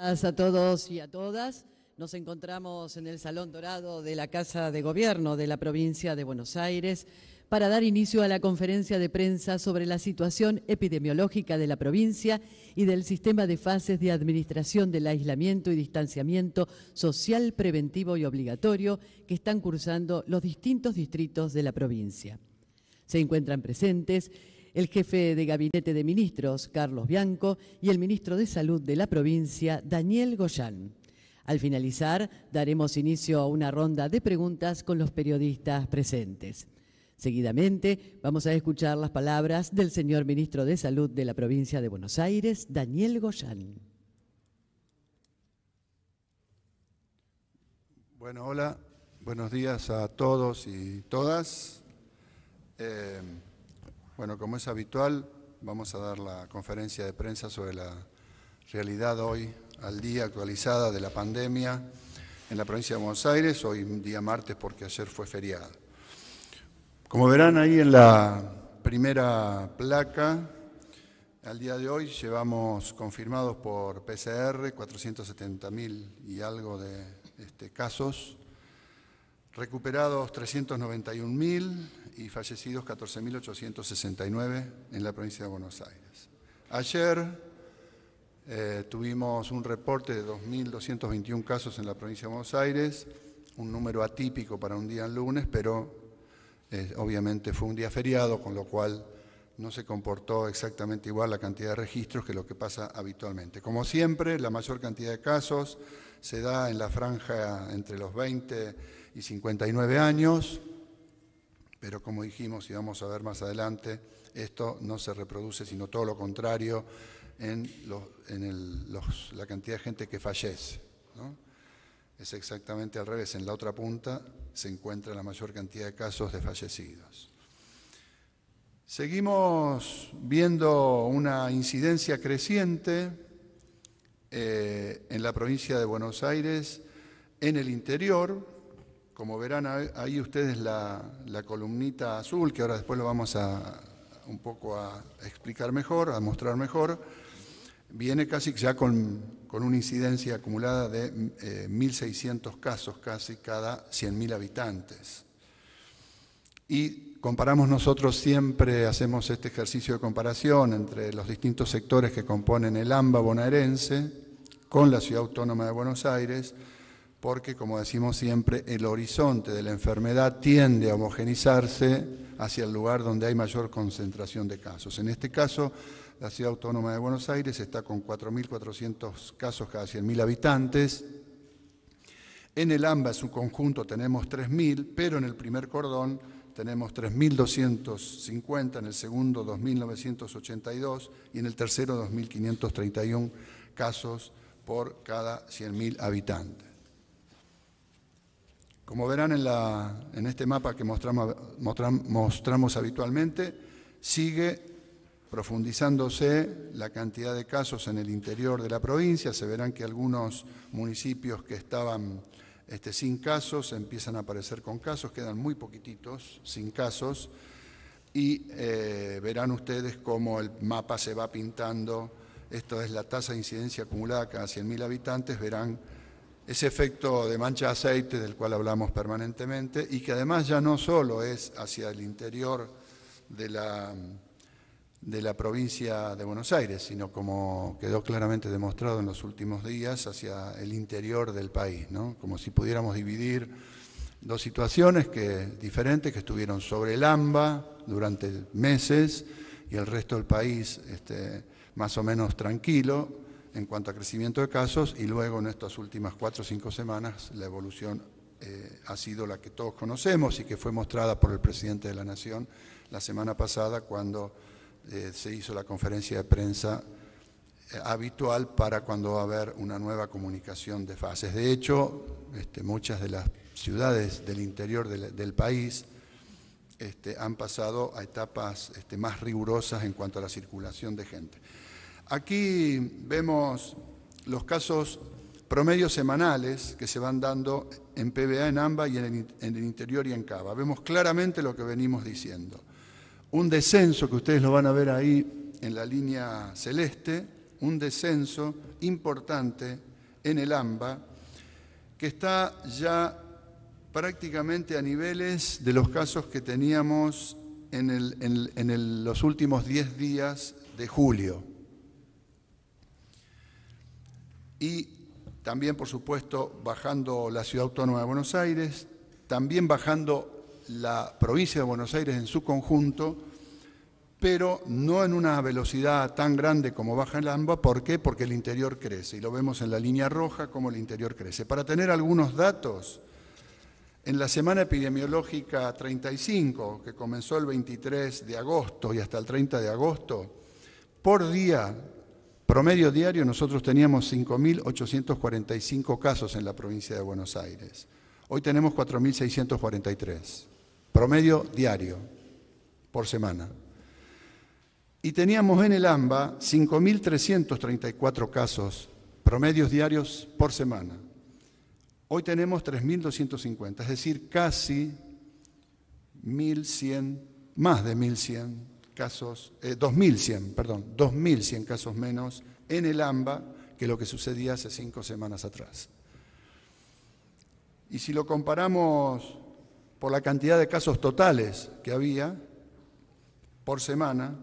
a todos y a todas. Nos encontramos en el Salón Dorado de la Casa de Gobierno de la provincia de Buenos Aires para dar inicio a la conferencia de prensa sobre la situación epidemiológica de la provincia y del sistema de fases de administración del aislamiento y distanciamiento social preventivo y obligatorio que están cursando los distintos distritos de la provincia. Se encuentran presentes el jefe de gabinete de ministros, Carlos Bianco, y el ministro de Salud de la provincia, Daniel Goyán. Al finalizar, daremos inicio a una ronda de preguntas con los periodistas presentes. Seguidamente, vamos a escuchar las palabras del señor ministro de Salud de la provincia de Buenos Aires, Daniel Goyán. Bueno, hola, buenos días a todos y todas. Eh, bueno, como es habitual, vamos a dar la conferencia de prensa sobre la realidad hoy al día actualizada de la pandemia en la provincia de Buenos Aires, hoy día martes porque ayer fue feriado. Como verán ahí en la primera placa, al día de hoy llevamos confirmados por PCR 470.000 y algo de este, casos, recuperados 391.000, y fallecidos 14.869 en la provincia de Buenos Aires. Ayer eh, tuvimos un reporte de 2.221 casos en la provincia de Buenos Aires, un número atípico para un día en lunes, pero eh, obviamente fue un día feriado, con lo cual no se comportó exactamente igual la cantidad de registros que lo que pasa habitualmente. Como siempre, la mayor cantidad de casos se da en la franja entre los 20 y 59 años, pero como dijimos y vamos a ver más adelante, esto no se reproduce, sino todo lo contrario en, la cantidad de gente que fallece. Es exactamente al revés, en la otra punta se encuentra la mayor cantidad de casos de fallecidos. Seguimos viendo una incidencia creciente eh, en la provincia de Buenos Aires, en el interior, como verán ahí ustedes la, columnita azul, que ahora después lo vamos a un poco a explicar mejor, a mostrar mejor, viene casi ya con, una incidencia acumulada de 1.600 eh, casos casi cada 100.000 habitantes. Y comparamos nosotros siempre, hacemos este ejercicio de comparación entre los distintos sectores que componen el AMBA bonaerense con la Ciudad Autónoma de Buenos Aires, porque como decimos siempre, el horizonte de la enfermedad tiende a homogenizarse hacia el lugar donde hay mayor concentración de casos. En este caso, la ciudad autónoma de Buenos Aires está con 4.400 casos cada 100.000 habitantes. En el AMBA, en su conjunto, tenemos 3.000, pero en el primer cordón tenemos 3.250, en el segundo 2.982 y en el tercero 2.531 casos por cada 100.000 habitantes. Como verán en, este mapa que mostramos, habitualmente, sigue profundizándose la cantidad de casos en el interior de la provincia. Se verán que algunos municipios que estaban este, sin casos empiezan a aparecer con casos, quedan muy poquititos sin casos. Y eh, verán ustedes cómo el mapa se va pintando. Esto es la tasa de incidencia acumulada cada 100.000 habitantes. Verán ese efecto de mancha de aceite del cual hablamos permanentemente y que además ya no solo es hacia el interior de la, de la provincia de Buenos Aires, sino como quedó claramente demostrado en los últimos días, hacia el interior del país, ¿no? como si pudiéramos dividir dos situaciones que, diferentes que estuvieron sobre el AMBA durante meses y el resto del país este, más o menos tranquilo en cuanto a crecimiento de casos y luego en estas últimas cuatro o cinco semanas la evolución eh, ha sido la que todos conocemos y que fue mostrada por el presidente de la Nación la semana pasada cuando eh, se hizo la conferencia de prensa eh, habitual para cuando va a haber una nueva comunicación de fases. De hecho, este, muchas de las ciudades del interior del, país este, han pasado a etapas este, más rigurosas en cuanto a la circulación de gente. Aquí vemos los casos promedios semanales que se van dando en PBA, en AMBA y en el, interior y en CABA. Vemos claramente lo que venimos diciendo. Un descenso, que ustedes lo van a ver ahí en la línea celeste, un descenso importante en el AMBA, que está ya prácticamente a niveles de los casos que teníamos en, los últimos 10 días de julio. y también, por supuesto, bajando la ciudad autónoma de Buenos Aires, también bajando la provincia de Buenos Aires en su conjunto, pero no en una velocidad tan grande como baja el AMBA. ¿Por qué? Porque el interior crece, y lo vemos en la línea roja como el interior crece. Para tener algunos datos, en la semana epidemiológica 35, que comenzó el 23 de agosto y hasta el 30 de agosto, por día Promedio diario nosotros teníamos 5.845 casos en la provincia de Buenos Aires. Hoy tenemos 4.643. Promedio diario por semana. Y teníamos en el AMBA 5.334 casos, promedios diarios por semana. Hoy tenemos 3.250, es decir, casi 1.100, más de 1.100 casos, 2.100, eh, perdón, 2.100 casos menos en el AMBA que lo que sucedía hace cinco semanas atrás. Y si lo comparamos por la cantidad de casos totales que había por semana,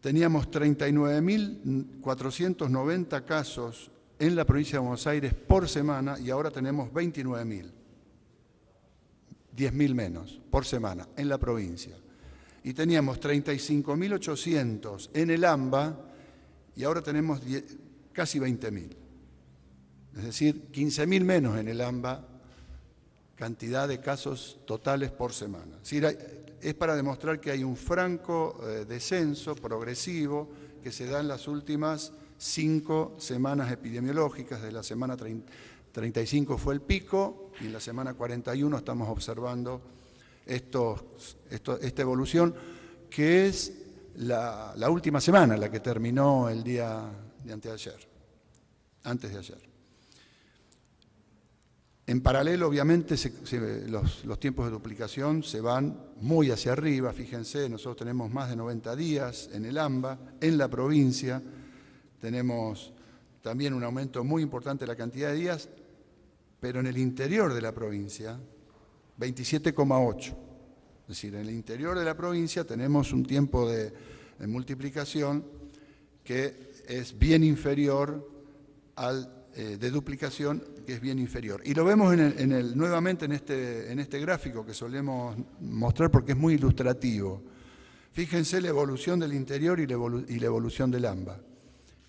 teníamos 39.490 casos en la provincia de Buenos Aires por semana y ahora tenemos 29.000, 10.000 menos por semana en la provincia y teníamos 35.800 en el AMBA y ahora tenemos casi 20.000. Es decir, 15.000 menos en el AMBA cantidad de casos totales por semana. Es, para demostrar que hay un franco eh, descenso progresivo que se da en las últimas cinco semanas epidemiológicas. De la semana 35 fue el pico y en la semana 41 estamos observando esta evolución, que es la, última semana, la que terminó el día de anteayer, antes de ayer. En paralelo, obviamente, los, los tiempos de duplicación se van muy hacia arriba. Fíjense, nosotros tenemos más de 90 días en el AMBA, en la provincia, tenemos también un aumento muy importante de la cantidad de días, pero en el interior de la provincia, 27,8. Es decir, en el interior de la provincia tenemos un tiempo de, multiplicación que es bien inferior al eh, de duplicación, que es bien inferior. Y lo vemos nuevamente este, en este, gráfico que solemos mostrar porque es muy ilustrativo. Fíjense la evolución del interior y y la evolución del AMBA.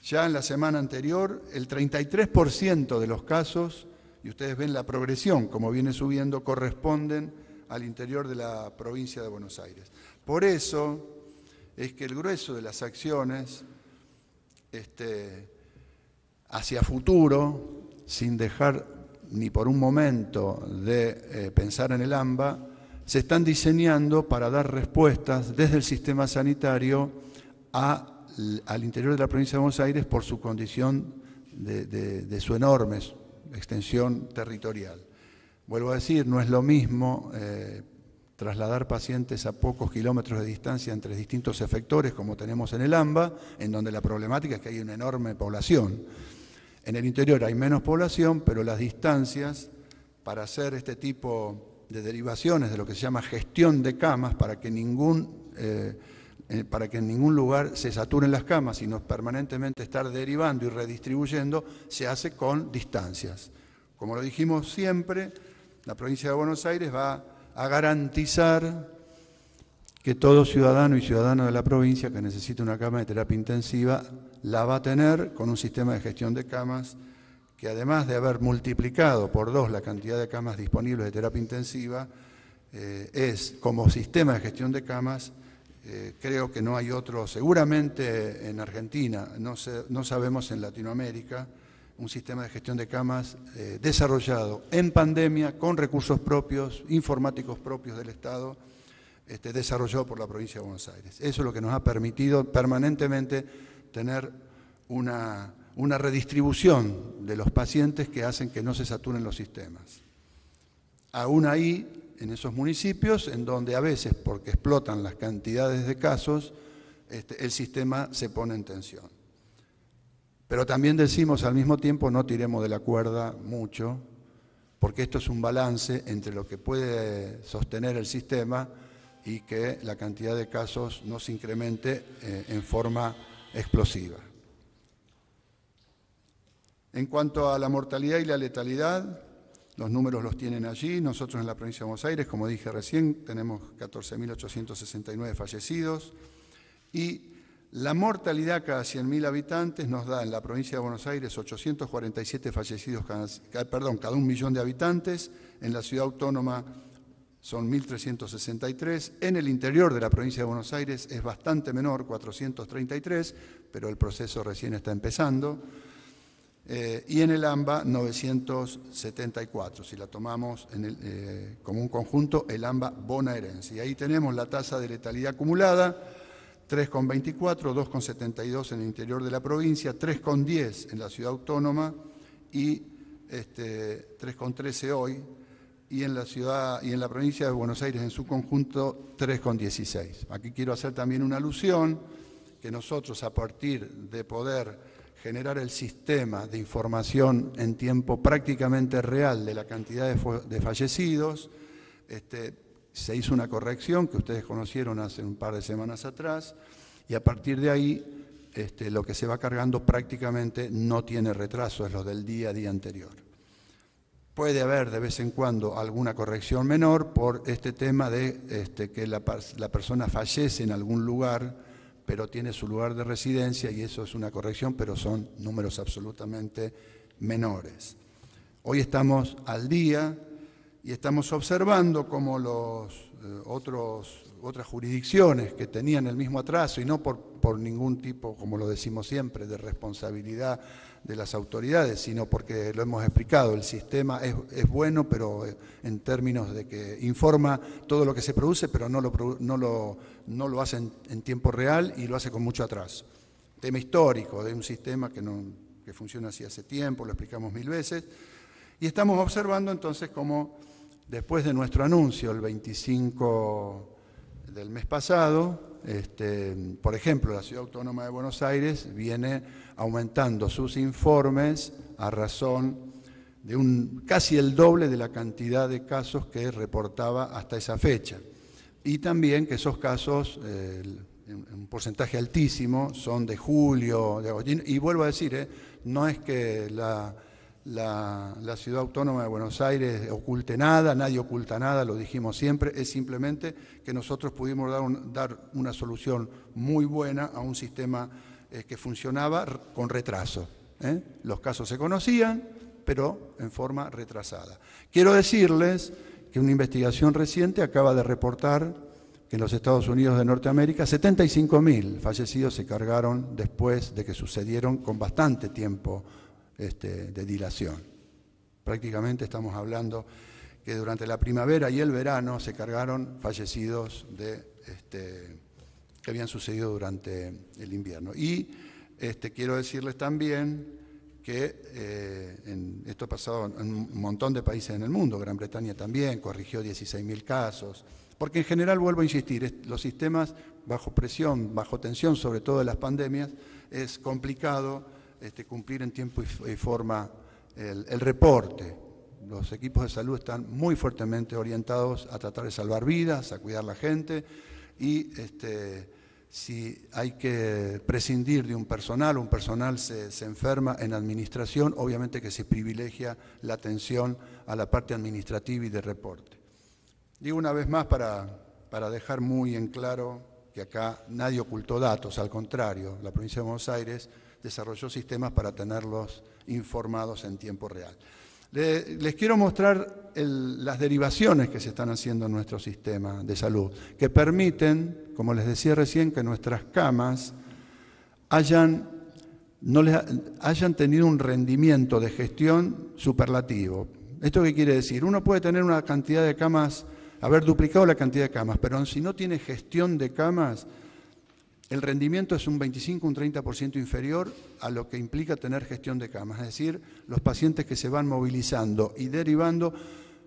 Ya en la semana anterior, el 33% de los casos y ustedes ven la progresión, como viene subiendo, corresponden al interior de la provincia de Buenos Aires. Por eso es que el grueso de las acciones este, hacia futuro, sin dejar ni por un momento de eh, pensar en el AMBA, se están diseñando para dar respuestas desde el sistema sanitario al interior de la provincia de Buenos Aires por su condición de, de su enorme extensión territorial. Vuelvo a decir, no es lo mismo eh, trasladar pacientes a pocos kilómetros de distancia entre distintos efectores como tenemos en el AMBA, en donde la problemática es que hay una enorme población. En el interior hay menos población, pero las distancias para hacer este tipo de derivaciones de lo que se llama gestión de camas, para que ningún eh, eh, para que en ningún lugar se saturen las camas, sino permanentemente estar derivando y redistribuyendo, se hace con distancias. Como lo dijimos siempre, la provincia de Buenos Aires va a garantizar que todo ciudadano y ciudadana de la provincia que necesite una cama de terapia intensiva la va a tener con un sistema de gestión de camas que además de haber multiplicado por dos la cantidad de camas disponibles de terapia intensiva, eh, es como sistema de gestión de camas eh, creo que no hay otro, seguramente en Argentina, no, sabemos en Latinoamérica, un sistema de gestión de camas eh, desarrollado en pandemia, con recursos propios, informáticos propios del Estado, este, desarrollado por la provincia de Buenos Aires. Eso es lo que nos ha permitido permanentemente tener una, una redistribución de los pacientes que hacen que no se saturen los sistemas. Aún ahí en esos municipios en donde a veces, porque explotan las cantidades de casos, este, el sistema se pone en tensión. Pero también decimos al mismo tiempo no tiremos de la cuerda mucho, porque esto es un balance entre lo que puede sostener el sistema y que la cantidad de casos no se incremente eh, en forma explosiva. En cuanto a la mortalidad y la letalidad, los números los tienen allí. Nosotros en la provincia de Buenos Aires, como dije recién, tenemos 14.869 fallecidos y la mortalidad cada 100.000 habitantes nos da en la provincia de Buenos Aires 847 fallecidos cada, perdón, cada un millón de habitantes, en la ciudad autónoma son 1.363, en el interior de la provincia de Buenos Aires es bastante menor, 433, pero el proceso recién está empezando. Eh, y en el AMBA 974. Si la tomamos eh, como un conjunto, el AMBA bonaerense. Y ahí tenemos la tasa de letalidad acumulada, 3,24, 2,72 en el interior de la provincia, 3,10 en la ciudad autónoma y 3,13 este, hoy. Y en, la ciudad, y en la provincia de Buenos Aires en su conjunto 3,16. Aquí quiero hacer también una alusión que nosotros a partir de poder generar el sistema de información en tiempo prácticamente real de la cantidad de, fallecidos. Este, se hizo una corrección que ustedes conocieron hace un par de semanas atrás y a partir de ahí este, lo que se va cargando prácticamente no tiene retraso, es lo del día a día anterior. Puede haber de vez en cuando alguna corrección menor por este tema de este, que la, la persona fallece en algún lugar pero tiene su lugar de residencia y eso es una corrección, pero son números absolutamente menores. Hoy estamos al día y estamos observando como los eh, otros, otras jurisdicciones que tenían el mismo atraso y no por, por ningún tipo, como lo decimos siempre, de responsabilidad de las autoridades, sino porque lo hemos explicado, el sistema es, bueno, pero eh, en términos de que informa todo lo que se produce, pero no lo, no lo, no lo hace en, tiempo real y lo hace con mucho atraso. Tema histórico de un sistema que, no, funciona así hace tiempo, lo explicamos mil veces, y estamos observando entonces cómo después de nuestro anuncio el 25 del mes pasado, este, por ejemplo, la Ciudad Autónoma de Buenos Aires viene aumentando sus informes a razón de un, casi el doble de la cantidad de casos que reportaba hasta esa fecha. Y también que esos casos, eh, un porcentaje altísimo, son de julio. De, agosto, y, vuelvo a decir, eh, no es que la, ciudad autónoma de Buenos Aires oculte nada, nadie oculta nada, lo dijimos siempre, es simplemente que nosotros pudimos dar una solución muy buena a un sistema eh, que funcionaba con retraso. ¿eh? Los casos se conocían, pero en forma retrasada. Quiero decirles que una investigación reciente acaba de reportar que en los Estados Unidos de Norteamérica 75.000 fallecidos se cargaron después de que sucedieron con bastante tiempo este, de dilación. Prácticamente estamos hablando que durante la primavera y el verano se cargaron fallecidos de... Este, que habían sucedido durante el invierno. Y este, quiero decirles también que eh, en, esto ha pasado en un montón de países en el mundo, Gran Bretaña también corrigió 16.000 casos, porque en general, vuelvo a insistir, los sistemas bajo presión, bajo tensión, sobre todo de las pandemias, es complicado este, cumplir en tiempo y, forma el, el reporte. Los equipos de salud están muy fuertemente orientados a tratar de salvar vidas, a cuidar a la gente, y este, si hay que prescindir de un personal, un personal se, enferma en administración, obviamente que se privilegia la atención a la parte administrativa y de reporte. Digo una vez más para, para dejar muy en claro que acá nadie ocultó datos, al contrario, la provincia de Buenos Aires desarrolló sistemas para tenerlos informados en tiempo real. Les quiero mostrar las derivaciones que se están haciendo en nuestro sistema de salud, que permiten, como les decía recién, que nuestras camas hayan, no hayan tenido un rendimiento de gestión superlativo. ¿Esto qué quiere decir? Uno puede tener una cantidad de camas, haber duplicado la cantidad de camas, pero si no tiene gestión de camas, el rendimiento es un 25, un 30% inferior a lo que implica tener gestión de camas, es decir, los pacientes que se van movilizando y derivando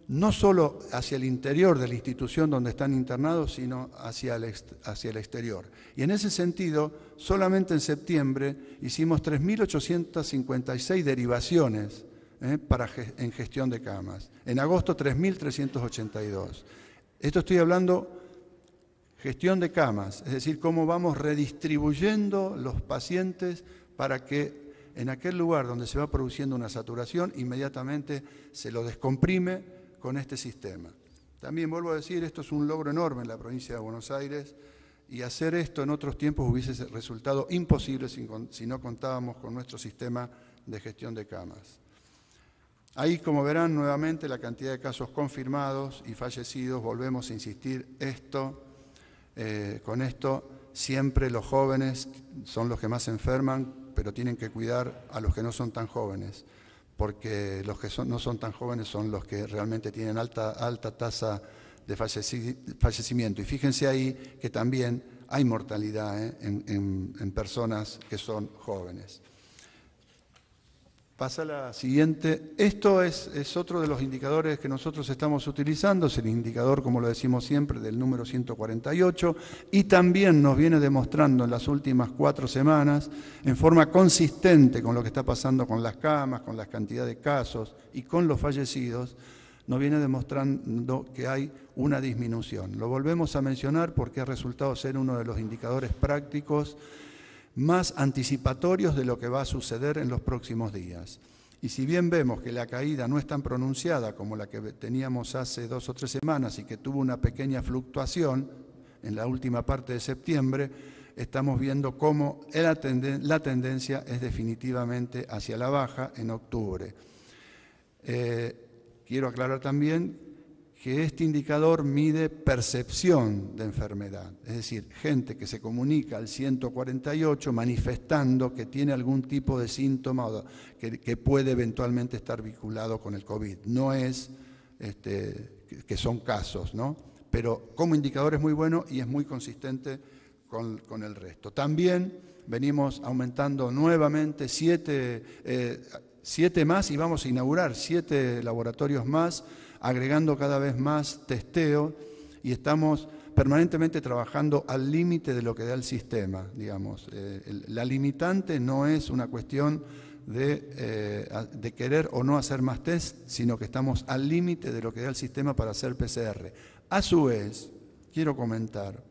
no solo hacia el interior de la institución donde están internados, sino hacia el, hacia el exterior. Y en ese sentido, solamente en septiembre hicimos 3.856 derivaciones ¿eh? en gestión de camas. En agosto, 3.382. Esto estoy hablando Gestión de camas, es decir, cómo vamos redistribuyendo los pacientes para que en aquel lugar donde se va produciendo una saturación, inmediatamente se lo descomprime con este sistema. También vuelvo a decir, esto es un logro enorme en la provincia de Buenos Aires y hacer esto en otros tiempos hubiese resultado imposible si no contábamos con nuestro sistema de gestión de camas. Ahí, como verán, nuevamente la cantidad de casos confirmados y fallecidos, volvemos a insistir, esto eh, con esto siempre los jóvenes son los que más enferman, pero tienen que cuidar a los que no son tan jóvenes, porque los que no son tan jóvenes son los que realmente tienen alta, alta tasa de fallecimiento. Y fíjense ahí que también hay mortalidad eh, en personas que son jóvenes. Pasa la siguiente. Esto es, es, otro de los indicadores que nosotros estamos utilizando, es el indicador, como lo decimos siempre, del número 148, y también nos viene demostrando en las últimas cuatro semanas, en forma consistente con lo que está pasando con las camas, con la cantidad de casos y con los fallecidos, nos viene demostrando que hay una disminución. Lo volvemos a mencionar porque ha resultado ser uno de los indicadores prácticos más anticipatorios de lo que va a suceder en los próximos días. Y si bien vemos que la caída no es tan pronunciada como la que teníamos hace dos o tres semanas y que tuvo una pequeña fluctuación en la última parte de septiembre, estamos viendo cómo la, tendencia es definitivamente hacia la baja en octubre. Eh, quiero aclarar también que este indicador mide percepción de enfermedad, es decir, gente que se comunica al 148 manifestando que tiene algún tipo de síntoma que, que puede eventualmente estar vinculado con el COVID. No es este, que son casos, ¿no? Pero como indicador es muy bueno y es muy consistente con, el resto. También venimos aumentando nuevamente eh, siete más y vamos a inaugurar siete laboratorios más agregando cada vez más testeo y estamos permanentemente trabajando al límite de lo que da el sistema, digamos. Eh, la limitante no es una cuestión eh, de, querer o no hacer más test, sino que estamos al límite de lo que da el sistema para hacer PCR. A su vez, quiero comentar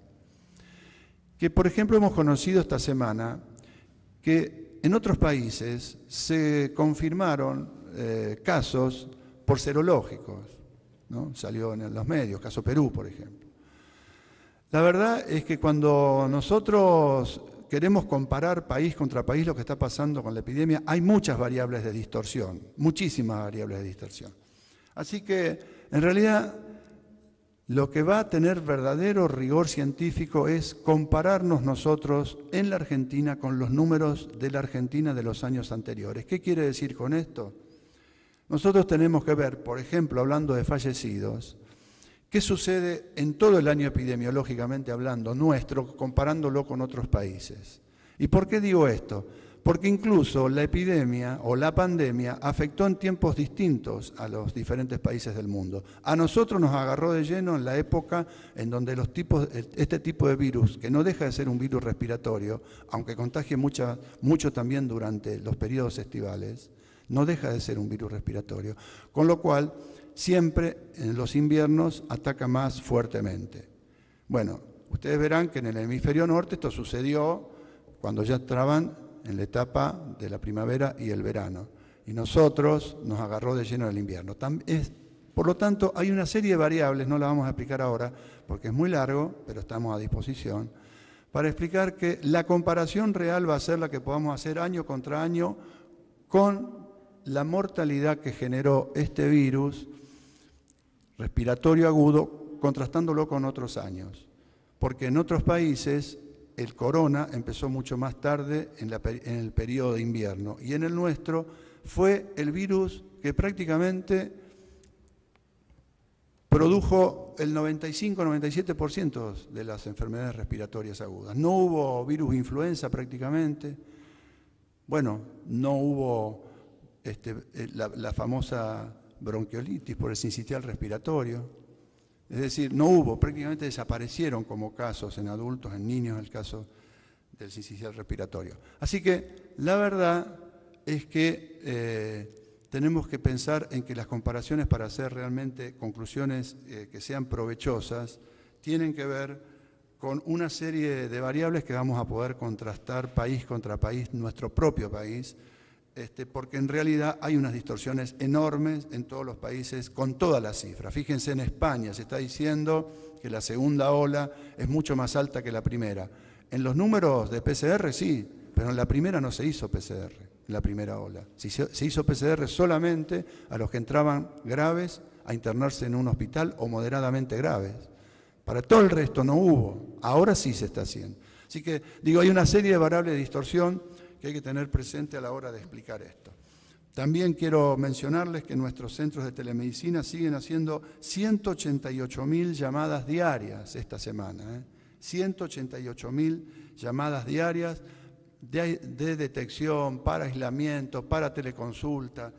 que, por ejemplo, hemos conocido esta semana que en otros países se confirmaron eh, casos por serológicos. Salió en los medios, caso Perú, por ejemplo. La verdad es que cuando nosotros queremos comparar país contra país lo que está pasando con la epidemia, hay muchas variables de distorsión, muchísimas variables de distorsión. Así que, en realidad, lo que va a tener verdadero rigor científico es compararnos nosotros en la Argentina con los números de la Argentina de los años anteriores. ¿Qué quiere decir con esto? Nosotros tenemos que ver, por ejemplo, hablando de fallecidos, qué sucede en todo el año epidemiológicamente hablando, nuestro, comparándolo con otros países. ¿Y por qué digo esto? Porque incluso la epidemia o la pandemia afectó en tiempos distintos a los diferentes países del mundo. A nosotros nos agarró de lleno en la época en donde los tipos, este tipo de virus, que no deja de ser un virus respiratorio, aunque contagie mucho también durante los periodos estivales, no deja de ser un virus respiratorio. Con lo cual, siempre en los inviernos ataca más fuertemente. Bueno, ustedes verán que en el hemisferio norte esto sucedió cuando ya estaban en la etapa de la primavera y el verano. Y nosotros nos agarró de lleno el invierno. Por lo tanto, hay una serie de variables, no la vamos a explicar ahora porque es muy largo, pero estamos a disposición, para explicar que la comparación real va a ser la que podamos hacer año contra año con la mortalidad que generó este virus respiratorio agudo contrastándolo con otros años. Porque en otros países el corona empezó mucho más tarde en, el periodo de invierno y en el nuestro fue el virus que prácticamente produjo el 95-97% de las enfermedades respiratorias agudas. No hubo virus influenza prácticamente, bueno, no hubo este, eh, la, famosa bronquiolitis por el sincitial respiratorio. Es decir, no hubo, prácticamente desaparecieron como casos en adultos, en niños, el caso del sincitial respiratorio. Así que la verdad es que eh, tenemos que pensar en que las comparaciones para hacer realmente conclusiones eh, que sean provechosas tienen que ver con una serie de variables que vamos a poder contrastar país contra país, nuestro propio país, este, porque en realidad hay unas distorsiones enormes en todos los países con todas las cifras. Fíjense en España, se está diciendo que la segunda ola es mucho más alta que la primera. En los números de PCR sí, pero en la primera no se hizo PCR, en la primera ola. Si se hizo PCR solamente a los que entraban graves a internarse en un hospital o moderadamente graves. Para todo el resto no hubo. Ahora sí se está haciendo. Así que, digo, hay una serie de variables de distorsión que hay que tener presente a la hora de explicar esto. También quiero mencionarles que nuestros centros de telemedicina siguen haciendo 188 mil llamadas diarias esta semana. 188 ¿eh? mil llamadas diarias de, detección, para aislamiento, para teleconsulta.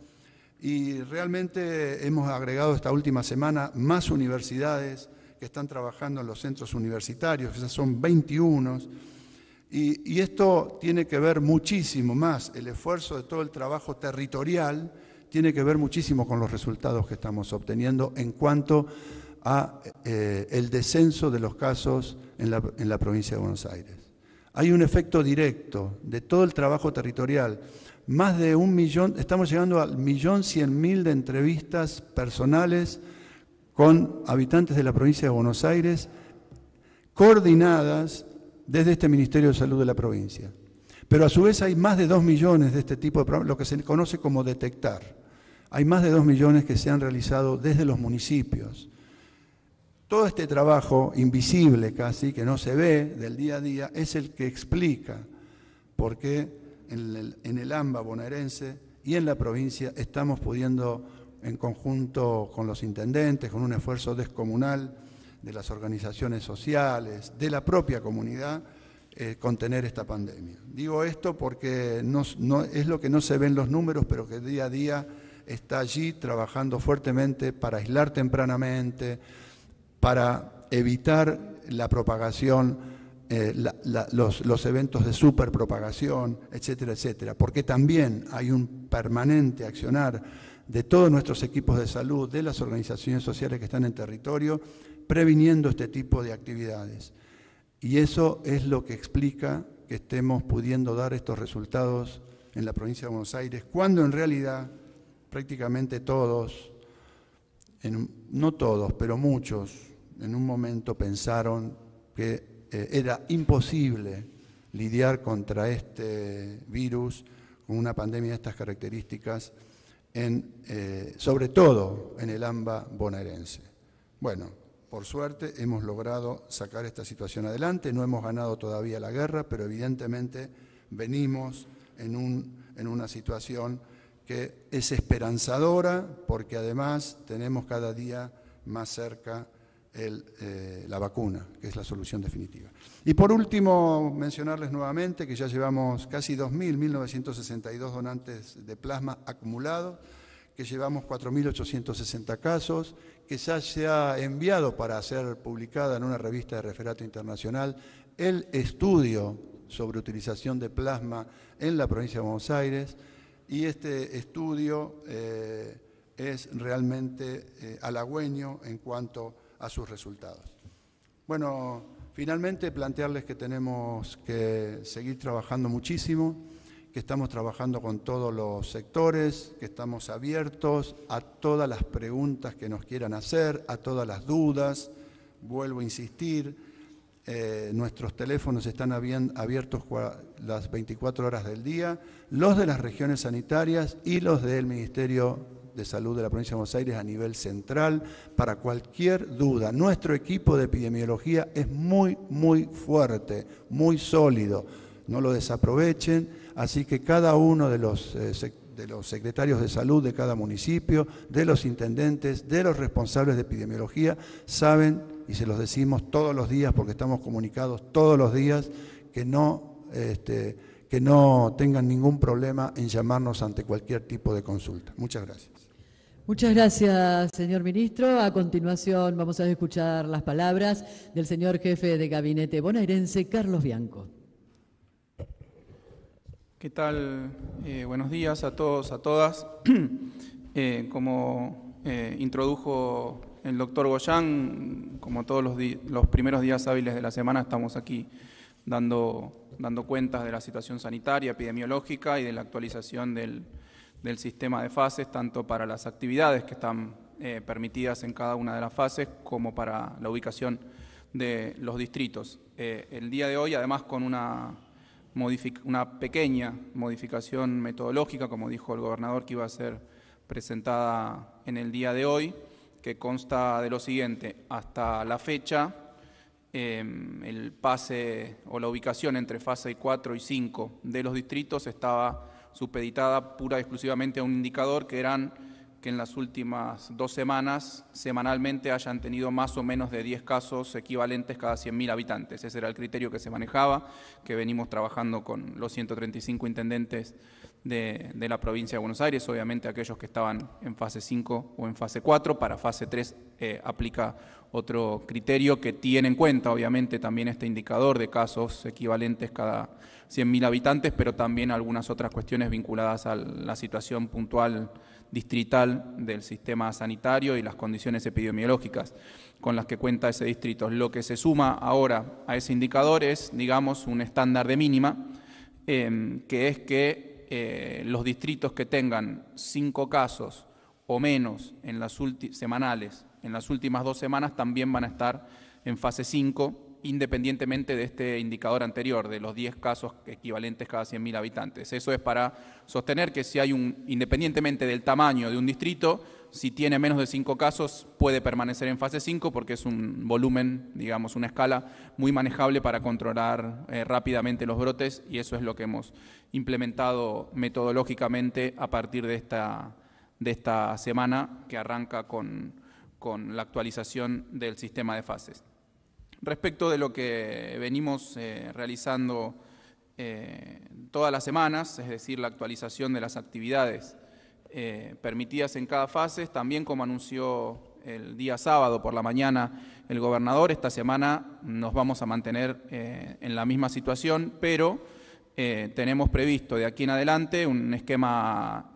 Y realmente hemos agregado esta última semana más universidades que están trabajando en los centros universitarios, esas son 21 y, esto tiene que ver muchísimo más, el esfuerzo de todo el trabajo territorial tiene que ver muchísimo con los resultados que estamos obteniendo en cuanto a eh, el descenso de los casos en la, en la provincia de Buenos Aires. Hay un efecto directo de todo el trabajo territorial. Más de un millón, estamos llegando al millón cien mil de entrevistas personales con habitantes de la provincia de Buenos Aires, coordinadas desde este Ministerio de Salud de la provincia. Pero a su vez hay más de 2 millones de este tipo de problemas, lo que se conoce como detectar. Hay más de 2 millones que se han realizado desde los municipios. Todo este trabajo invisible casi, que no se ve del día a día, es el que explica por qué en el, en el AMBA bonaerense y en la provincia estamos pudiendo, en conjunto con los intendentes, con un esfuerzo descomunal, de las organizaciones sociales, de la propia comunidad, eh, contener esta pandemia. Digo esto porque no, es lo que no se ven los números, pero que día a día está allí trabajando fuertemente para aislar tempranamente, para evitar la propagación, eh, los, los eventos de superpropagación, etcétera, etcétera. Porque también hay un permanente accionar de todos nuestros equipos de salud, de las organizaciones sociales que están en territorio, previniendo este tipo de actividades. Y eso es lo que explica que estemos pudiendo dar estos resultados en la provincia de Buenos Aires, cuando en realidad prácticamente todos, no todos, pero muchos, en un momento pensaron que eh, era imposible lidiar contra este virus, con una pandemia de estas características, eh, sobre todo en el AMBA bonaerense. Bueno, por suerte hemos logrado sacar esta situación adelante, no hemos ganado todavía la guerra, pero evidentemente venimos en, un, en una situación que es esperanzadora porque además tenemos cada día más cerca eh, la vacuna, que es la solución definitiva. Y por último, mencionarles nuevamente que ya llevamos casi 2.000, 1.962 donantes de plasma acumulados que llevamos 4.860 casos, que ya se ha enviado para ser publicada en una revista de referato internacional el estudio sobre utilización de plasma en la provincia de Buenos Aires y este estudio eh, es realmente eh, halagüeño en cuanto a sus resultados. Bueno, finalmente plantearles que tenemos que seguir trabajando muchísimo que estamos trabajando con todos los sectores, que estamos abiertos a todas las preguntas que nos quieran hacer, a todas las dudas. Vuelvo a insistir, eh, nuestros teléfonos están abiertos las 24 horas del día, los de las regiones sanitarias y los del Ministerio de Salud de la Provincia de Buenos Aires a nivel central para cualquier duda. Nuestro equipo de epidemiología es muy, muy fuerte, muy sólido. No lo desaprovechen Así que cada uno eh, de los, secretarios de salud de cada municipio, de los intendentes, de los responsables de epidemiología, saben, y se los decimos todos los días porque estamos comunicados todos los días, que no, este, que no tengan ningún problema en llamarnos ante cualquier tipo de consulta. Muchas gracias. Muchas gracias, señor ministro. A continuación vamos a escuchar las palabras del señor jefe de gabinete bonaerense, Carlos Bianco. ¿Qué tal? Eh, buenos días a todos, a todas. Eh, como eh, introdujo el doctor Goyán, como todos los, los, primeros días hábiles de la semana estamos aquí dando, dando cuentas de la situación sanitaria, epidemiológica y de la actualización del sistema de fases, tanto para las actividades que están permitidas en cada una de las fases como para la ubicación de los distritos. el día de hoy, además, con una una pequeña modificación metodológica, como dijo el gobernador, que iba a ser presentada en el día de hoy, que consta de lo siguiente, hasta la fecha, em, el pase o la ubicación entre fase 4 y 5 de los distritos estaba supeditada pura y exclusivamente a un indicador que eran que en las últimas dos semanas semanalmente hayan tenido más o menos de 10 casos equivalentes cada 100.000 habitantes. Ese era el criterio que se manejaba, que venimos trabajando con los 135 intendentes de, de la provincia de Buenos Aires, obviamente aquellos que estaban en fase 5 o en fase 4, para fase 3 eh, aplica otro criterio que tiene en cuenta obviamente también este indicador de casos equivalentes cada 100.000 habitantes, pero también algunas otras cuestiones vinculadas a la situación puntual distrital del sistema sanitario y las condiciones epidemiológicas con las que cuenta ese distrito. Lo que se suma ahora a ese indicador es, digamos, un estándar de mínima, em, que es que eh, los distritos que tengan cinco casos o menos en las semanales en las últimas dos semanas también van a estar en fase 5 independientemente de este indicador anterior, de los 10 casos equivalentes cada 100.000 habitantes. Eso es para sostener que si hay un, independientemente del tamaño de un distrito, si tiene menos de 5 casos, puede permanecer en fase 5 porque es un volumen, digamos, una escala muy manejable para controlar eh, rápidamente los brotes y eso es lo que hemos implementado metodológicamente a partir de esta, de esta semana que arranca con la actualización del sistema de fases respecto de lo que venimos eh, realizando eh, todas las semanas, es decir, la actualización de las actividades eh, permitidas en cada fase, también como anunció el día sábado por la mañana el gobernador, esta semana nos vamos a mantener en la misma situación, pero tenemos previsto de aquí en adelante un esquema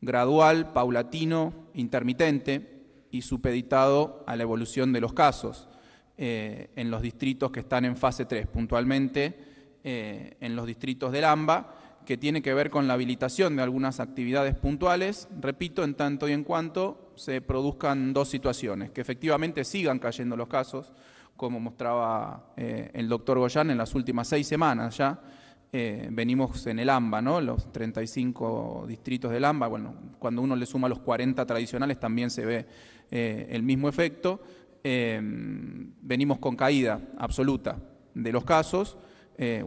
gradual, paulatino, intermitente, y supeditado a la evolución de los casos eh, en los distritos que están en fase 3, puntualmente eh, en los distritos del AMBA, que tiene que ver con la habilitación de algunas actividades puntuales, repito, en tanto y en cuanto se produzcan dos situaciones, que efectivamente sigan cayendo los casos, como mostraba eh, el doctor Goyán en las últimas seis semanas ya, eh, venimos en el AMBA, ¿no? los 35 distritos del AMBA, bueno, cuando uno le suma los 40 tradicionales también se ve eh, el mismo efecto, eh, venimos con caída absoluta de los casos,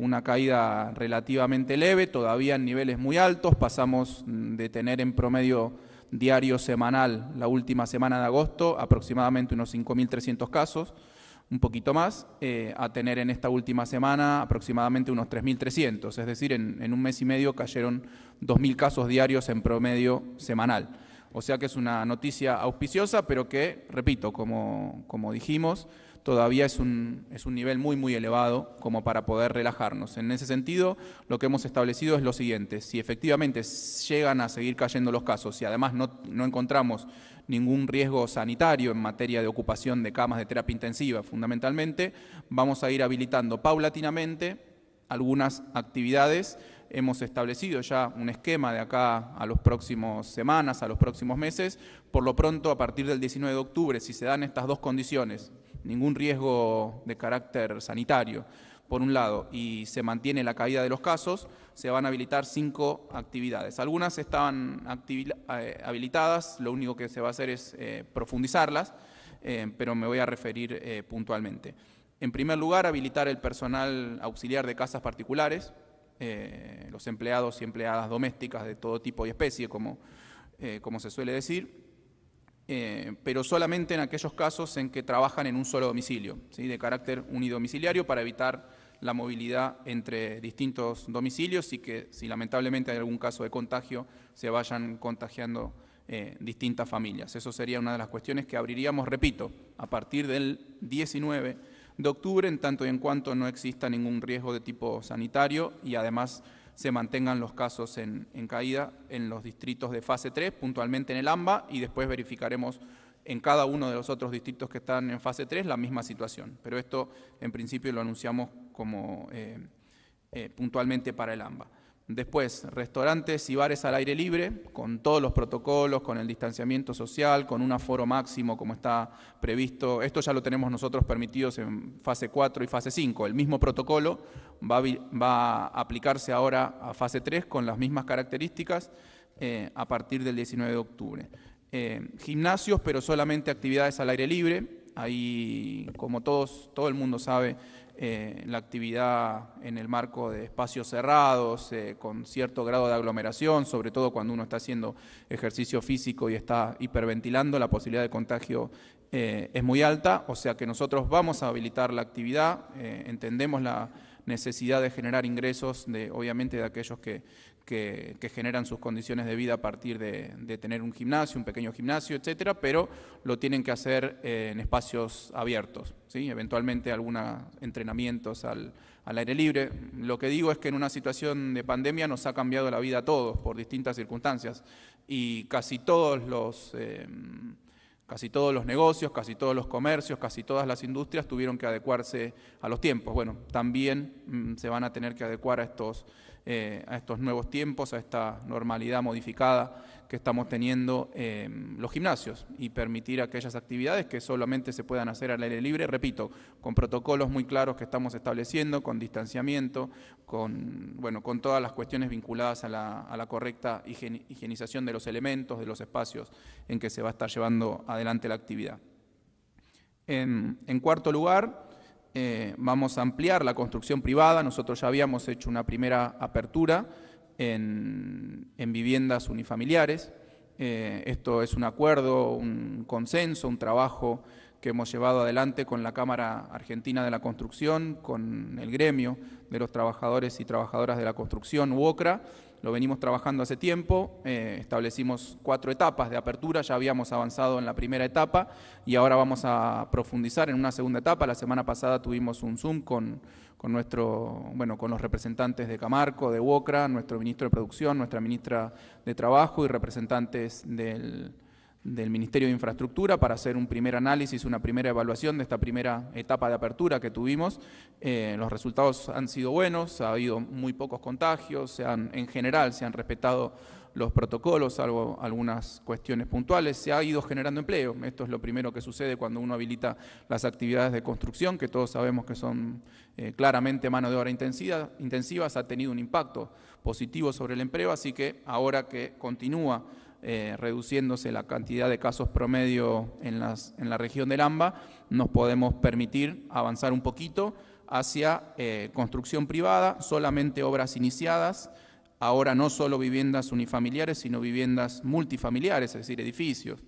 una caída relativamente leve, todavía en niveles muy altos, pasamos mm, de tener en promedio diario semanal la última semana de agosto aproximadamente unos 5.300 casos, un poquito más, eh, a tener en esta última semana aproximadamente unos 3.300, es decir, en, un mes y medio cayeron 2.000 casos diarios en promedio semanal. O sea que es una noticia auspiciosa, pero que, repito, como, como dijimos, todavía es un, es un nivel muy, muy elevado como para poder relajarnos. En ese sentido, lo que hemos establecido es lo siguiente, si efectivamente llegan a seguir cayendo los casos y además no, no encontramos ningún riesgo sanitario en materia de ocupación de camas de terapia intensiva, fundamentalmente, vamos a ir habilitando paulatinamente algunas actividades. Hemos establecido ya un esquema de acá a las próximas semanas, a los próximos meses. Por lo pronto, a partir del 19 de octubre, si se dan estas dos condiciones, ningún riesgo de carácter sanitario por un lado, y se mantiene la caída de los casos, se van a habilitar cinco actividades. Algunas estaban eh, habilitadas, lo único que se va a hacer es eh, profundizarlas, eh, pero me voy a referir puntualmente. En primer lugar, habilitar el personal auxiliar de casas particulares, los empleados y empleadas domésticas de todo tipo y especie, como, como se suele decir, pero solamente en aquellos casos en que trabajan en un solo domicilio, ¿sí? de carácter unidomiciliario, para evitar la movilidad entre distintos domicilios y que si lamentablemente hay algún caso de contagio se vayan contagiando eh, distintas familias. Eso sería una de las cuestiones que abriríamos, repito, a partir del 19 de octubre, en tanto y en cuanto no exista ningún riesgo de tipo sanitario y además se mantengan los casos en, en caída en los distritos de fase 3, puntualmente en el AMBA, y después verificaremos en cada uno de los otros distritos que están en fase 3 la misma situación. Pero esto, en principio, lo anunciamos como eh, eh, puntualmente para el AMBA. Después, restaurantes y bares al aire libre, con todos los protocolos, con el distanciamiento social, con un aforo máximo como está previsto. Esto ya lo tenemos nosotros permitidos en fase 4 y fase 5. El mismo protocolo va a, aplicarse ahora a fase 3 con las mismas características eh, a partir del 19 de octubre. gimnasios, pero solamente actividades al aire libre. Ahí, como todos, todo el mundo sabe, eh, la actividad en el marco de espacios cerrados, eh, con cierto grado de aglomeración, sobre todo cuando uno está haciendo ejercicio físico y está hiperventilando, la posibilidad de contagio eh, es muy alta, o sea que nosotros vamos a habilitar la actividad, entendemos la necesidad de generar ingresos, de, obviamente, de aquellos que, que, generan sus condiciones de vida a partir de, tener un gimnasio, un pequeño gimnasio, etcétera, pero lo tienen que hacer eh, en espacios abiertos, eventualmente algunos entrenamientos al, aire libre. Lo que digo es que en una situación de pandemia nos ha cambiado la vida a todos por distintas circunstancias y casi todos los. Eh, casi todos los negocios, casi todos los comercios, casi todas las industrias tuvieron que adecuarse a los tiempos. Bueno, también mm, se van a tener que adecuar a estos eh, a estos nuevos tiempos, a esta normalidad modificada que estamos teniendo eh, los gimnasios y permitir aquellas actividades que solamente se puedan hacer al aire libre, repito, con protocolos muy claros que estamos estableciendo, con distanciamiento, con, bueno, con todas las cuestiones vinculadas a la, correcta higienización de los elementos, de los espacios en que se va a estar llevando adelante la actividad. en cuarto lugar, eh, vamos a ampliar la construcción privada. Nosotros ya habíamos hecho una primera apertura en, viviendas unifamiliares. Eh, esto es un acuerdo, un consenso, un trabajo que hemos llevado adelante con la Cámara Argentina de la Construcción, con el gremio de los trabajadores y trabajadoras de la construcción, UOCRA, lo venimos trabajando hace tiempo, eh, establecimos cuatro etapas de apertura, ya habíamos avanzado en la primera etapa y ahora vamos a profundizar en una segunda etapa. La semana pasada tuvimos un Zoom con, nuestro, bueno, con los representantes de Camarco, de UOCRA, nuestro ministro de Producción, nuestra ministra de Trabajo y representantes del del Ministerio de Infraestructura para hacer un primer análisis, una primera evaluación de esta primera etapa de apertura que tuvimos. Eh, los resultados han sido buenos, ha habido muy pocos contagios, se han, en general se han respetado los protocolos, salvo algunas cuestiones puntuales, se ha ido generando empleo. Esto es lo primero que sucede cuando uno habilita las actividades de construcción, que todos sabemos que son eh, claramente mano de obra intensiva, intensivas, ha tenido un impacto positivo sobre el empleo, así que ahora que continúa eh, reduciéndose la cantidad de casos promedio en, las, en la región del AMBA, nos podemos permitir avanzar un poquito hacia eh, construcción privada, solamente obras iniciadas, ahora no solo viviendas unifamiliares, sino viviendas multifamiliares, es decir, edificios.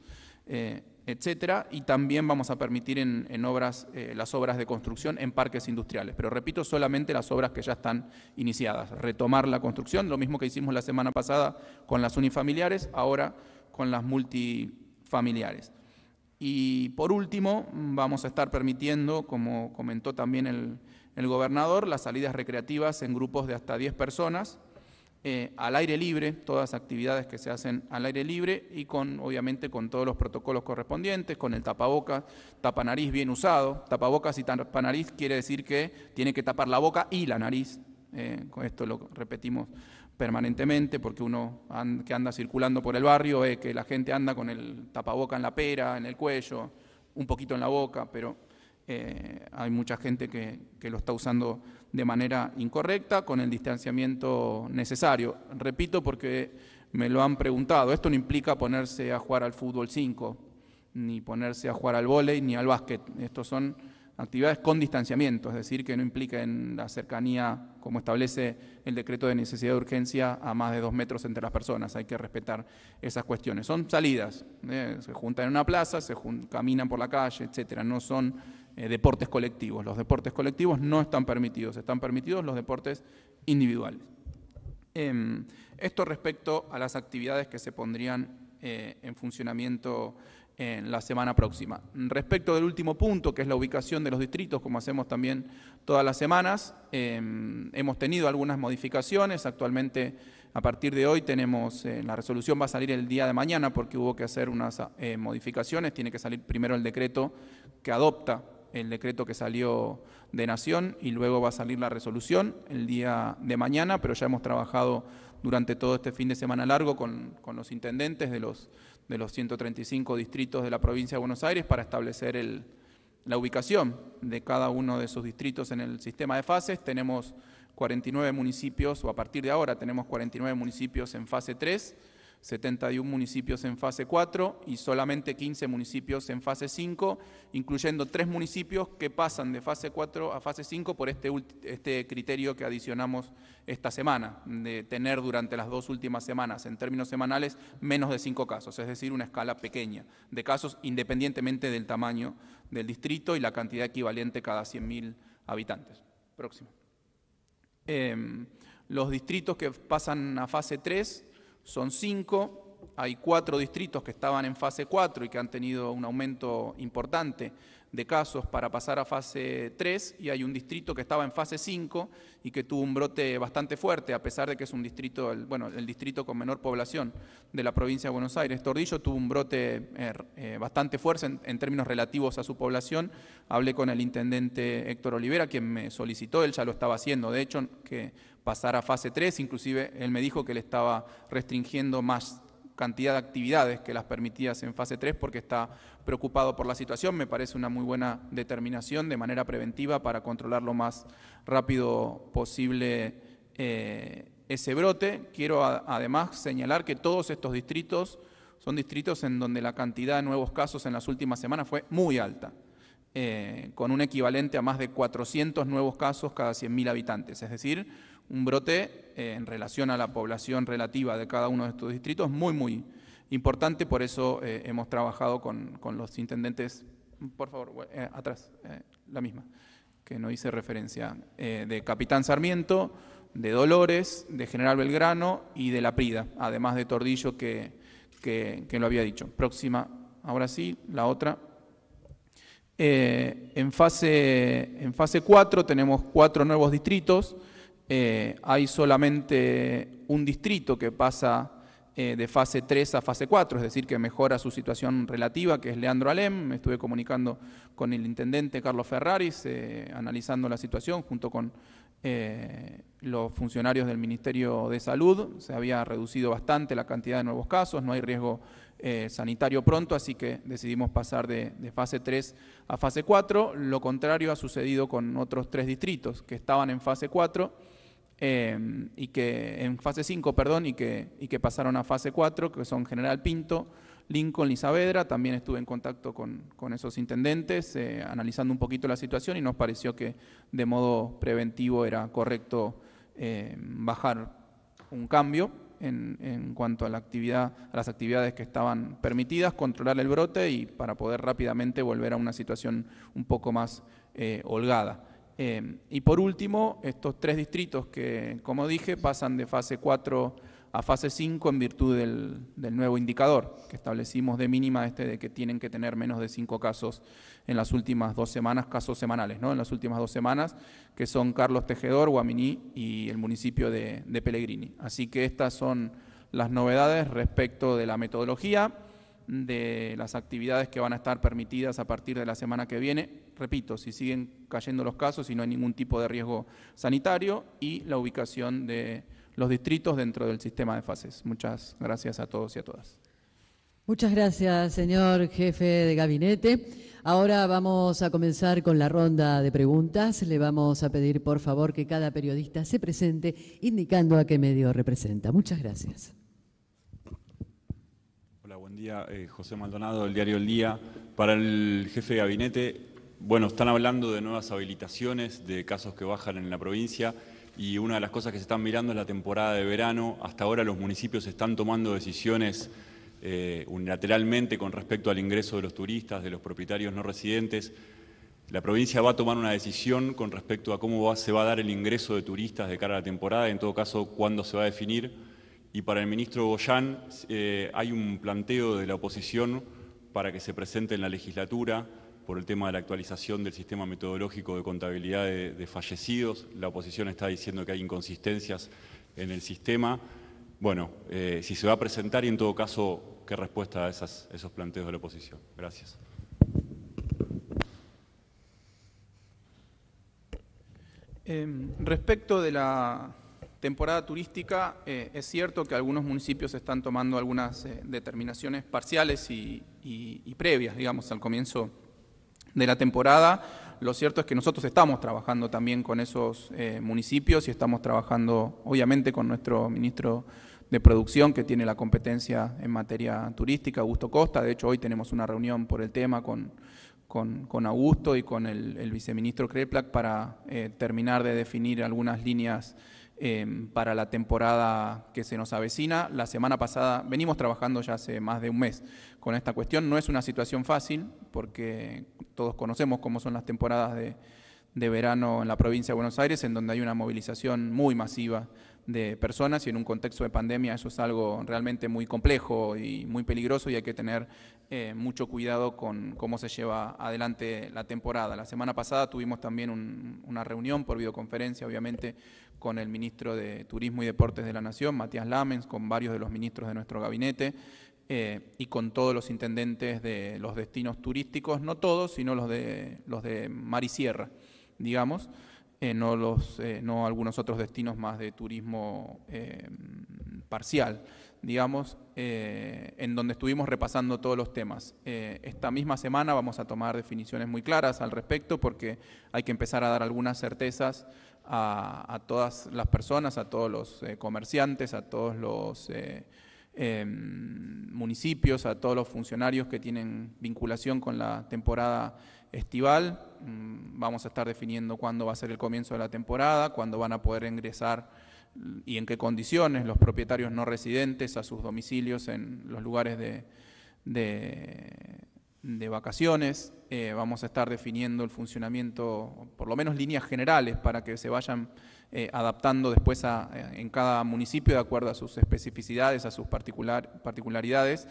Eh, etcétera, y también vamos a permitir en, obras, eh, las obras de construcción en parques industriales. Pero repito, solamente las obras que ya están iniciadas. Retomar la construcción, lo mismo que hicimos la semana pasada con las unifamiliares, ahora con las multifamiliares. Y por último, vamos a estar permitiendo, como comentó también el, el gobernador, las salidas recreativas en grupos de hasta 10 personas, eh, al aire libre, todas las actividades que se hacen al aire libre y con, obviamente, con todos los protocolos correspondientes, con el tapabocas, tapanariz bien usado. Tapabocas y tapanariz quiere decir que tiene que tapar la boca y la nariz. Eh, con esto lo repetimos permanentemente porque uno que anda circulando por el barrio ve que la gente anda con el tapaboca en la pera, en el cuello, un poquito en la boca, pero eh, hay mucha gente que, que lo está usando de manera incorrecta, con el distanciamiento necesario. Repito porque me lo han preguntado, esto no implica ponerse a jugar al fútbol 5, ni ponerse a jugar al vóley, ni al básquet. Estos son actividades con distanciamiento, es decir, que no implican la cercanía, como establece el decreto de necesidad de urgencia, a más de dos metros entre las personas. Hay que respetar esas cuestiones. Son salidas, ¿eh? se juntan en una plaza, se caminan por la calle, etcétera. No son eh, deportes colectivos. Los deportes colectivos no están permitidos, están permitidos los deportes individuales. Em, esto respecto a las actividades que se pondrían eh, en funcionamiento en la semana próxima. Respecto del último punto, que es la ubicación de los distritos, como hacemos también todas las semanas, em, hemos tenido algunas modificaciones. Actualmente, a partir de hoy, tenemos eh, la resolución va a salir el día de mañana porque hubo que hacer unas modificaciones. Tiene que salir primero el decreto que adopta el decreto que salió de Nación y luego va a salir la resolución el día de mañana, pero ya hemos trabajado durante todo este fin de semana largo con, con los intendentes de los, de los 135 distritos de la provincia de Buenos Aires para establecer el, la ubicación de cada uno de esos distritos en el sistema de fases. Tenemos 49 municipios, o a partir de ahora tenemos 49 municipios en fase 3 71 municipios en fase 4 y solamente 15 municipios en fase 5, incluyendo tres municipios que pasan de fase 4 a fase 5 por este, este criterio que adicionamos esta semana, de tener durante las dos últimas semanas, en términos semanales, menos de cinco casos, es decir, una escala pequeña de casos independientemente del tamaño del distrito y la cantidad equivalente cada 100.000 habitantes. Próximo. Em, los distritos que pasan a fase 3 son cinco. Hay cuatro distritos que estaban en fase 4 y que han tenido un aumento importante de casos para pasar a fase 3 y hay un distrito que estaba en fase 5 y que tuvo un brote bastante fuerte, a pesar de que es un distrito, el, bueno, el distrito con menor población de la provincia de Buenos Aires. Tordillo tuvo un brote eh, eh, bastante fuerte en, en, términos relativos a su población. Hablé con el intendente Héctor Olivera, quien me solicitó, él ya lo estaba haciendo, de hecho, que pasar a fase 3, inclusive él me dijo que le estaba restringiendo más cantidad de actividades que las permitidas en fase 3 porque está preocupado por la situación. Me parece una muy buena determinación de manera preventiva para controlar lo más rápido posible eh, ese brote. Quiero además señalar que todos estos distritos son distritos en donde la cantidad de nuevos casos en las últimas semanas fue muy alta. Eh, con un equivalente a más de 400 nuevos casos cada 100.000 habitantes. Es decir, un brote eh, en relación a la población relativa de cada uno de estos distritos muy, muy importante. Por eso eh, hemos trabajado con, los intendentes, por favor, eh, atrás, la misma, que no hice referencia, de Capitán Sarmiento, de Dolores, de General Belgrano y de La Prida, además de Tordillo que, lo había dicho. Próxima, ahora sí, la otra. en, fase, en fase 4 tenemos cuatro nuevos distritos eh, hay solamente un distrito que pasa eh, de fase 3 a fase 4, es decir, que mejora su situación relativa, que es Leandro Alem. Me estuve comunicando con el intendente Carlos Ferraris, eh, analizando la situación junto con los funcionarios del Ministerio de Salud. Se había reducido bastante la cantidad de nuevos casos, no hay riesgo sanitario pronto, así que decidimos pasar de, de, fase 3 a fase 4. Lo contrario ha sucedido con otros tres distritos que estaban en fase 4 Em, y que en fase 5, perdón, y que, y que pasaron a fase 4, que son General Pinto, Lincoln y Saavedra. También estuve en contacto con, esos intendentes, eh, analizando un poquito la situación y nos pareció que de modo preventivo era correcto em, bajar un cambio en, en, cuanto a la actividad, a las actividades que estaban permitidas, controlar el brote y para poder rápidamente volver a una situación un poco más eh, holgada. Em, y por último, estos tres distritos que, como dije, pasan de fase 4 a fase 5 en virtud del, nuevo indicador que establecimos de mínima, este de que tienen que tener menos de 5 casos en las últimas dos semanas, casos semanales, ¿no? En las últimas dos semanas, que son Carlos Tejedor, Guaminí y el municipio de Pellegrini. Así que estas son las novedades respecto de la metodología de las actividades que van a estar permitidas a partir de la semana que viene. Repito, si siguen cayendo los casos y no hay ningún tipo de riesgo sanitario y la ubicación de los distritos dentro del sistema de fases. Muchas gracias a todos y a todas. Muchas gracias, señor jefe de gabinete. Ahora vamos a comenzar con la ronda de preguntas. Le vamos a pedir, por favor, que cada periodista se presente indicando a qué medio representa. Muchas gracias. Buen día, eh, José Maldonado, del diario El Día. Para el jefe de gabinete, bueno, están hablando de nuevas habilitaciones, de casos que bajan en la provincia y una de las cosas que se están mirando es la temporada de verano. Hasta ahora los municipios están tomando decisiones eh, unilateralmente con respecto al ingreso de los turistas, de los propietarios no residentes. La provincia va a tomar una decisión con respecto a cómo se va a dar el ingreso de turistas de cara a la temporada, en todo caso, cuándo se va a definir y para el ministro Goyán eh, hay un planteo de la oposición para que se presente en la legislatura por el tema de la actualización del sistema metodológico de contabilidad de, fallecidos. La oposición está diciendo que hay inconsistencias en el sistema. Bueno, eh, si se va a presentar y en todo caso, ¿qué respuesta a esos planteos de la oposición? Gracias. Em, respecto de la temporada turística, eh, es cierto que algunos municipios están tomando algunas eh, determinaciones parciales y, previas, digamos, al comienzo de la temporada. Lo cierto es que nosotros estamos trabajando también con esos eh, municipios y estamos trabajando, obviamente, con nuestro ministro de producción que tiene la competencia en materia turística, Augusto Costa. De hecho, hoy tenemos una reunión por el tema con, con, Augusto y con el, el viceministro Kreplak para terminar de definir algunas líneas Em, para la temporada que se nos avecina. La semana pasada venimos trabajando ya hace más de un mes con esta cuestión. No es una situación fácil porque todos conocemos cómo son las temporadas de, verano en la provincia de Buenos Aires, en donde hay una movilización muy masiva de personas y en un contexto de pandemia eso es algo realmente muy complejo y muy peligroso y hay que tener eh, mucho cuidado con cómo se lleva adelante la temporada. La semana pasada tuvimos también una reunión por videoconferencia, obviamente, con el ministro de Turismo y Deportes de la Nación, Matías Lamens, con varios de los ministros de nuestro gabinete eh, y con todos los intendentes de los destinos turísticos, no todos, sino los de, los de mar y sierra, digamos, eh, no, los, eh, no algunos otros destinos más de turismo parcial, digamos, en donde estuvimos repasando todos los temas. esta misma semana vamos a tomar definiciones muy claras al respecto porque hay que empezar a dar algunas certezas a, todas las personas, a todos los eh, comerciantes, a todos los eh, em, municipios, a todos los funcionarios que tienen vinculación con la temporada estival. Mm, vamos a estar definiendo cuándo va a ser el comienzo de la temporada, cuándo van a poder ingresar y en qué condiciones los propietarios no residentes a sus domicilios en los lugares de, de vacaciones. Eh, vamos a estar definiendo el funcionamiento, por lo menos líneas generales, para que se vayan eh, adaptando después eh, en cada municipio de acuerdo a sus especificidades, a sus particularidades.